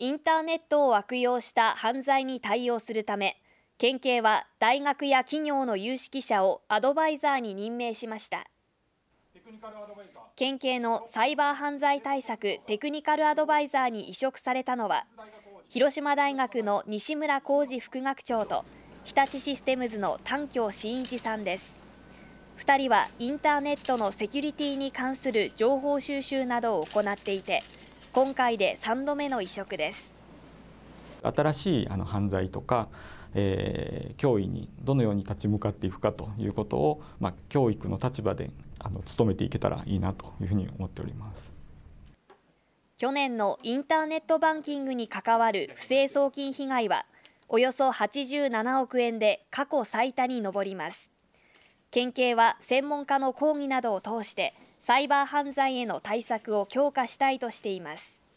インターネットを悪用した犯罪に対応するため、県警は大学や企業の有識者をアドバイザーに任命しました。県警のサイバー犯罪対策テクニカルアドバイザーに移植されたのは、広島大学の西村浩二副学長と、日立システムズの丹京真一さんです。2人はインターネットのセキュリティに関する情報収集などを行っていて、今回で3度目の移植です新しいあの犯罪とか、えー、脅威にどのように立ち向かっていくかということを、まあ、教育の立場であの努めていけたらいいなというふうに思っております去年のインターネットバンキングに関わる不正送金被害はおよそ87億円で過去最多に上ります。県警は専門家の講義などを通してサイバー犯罪への対策を強化したいとしています。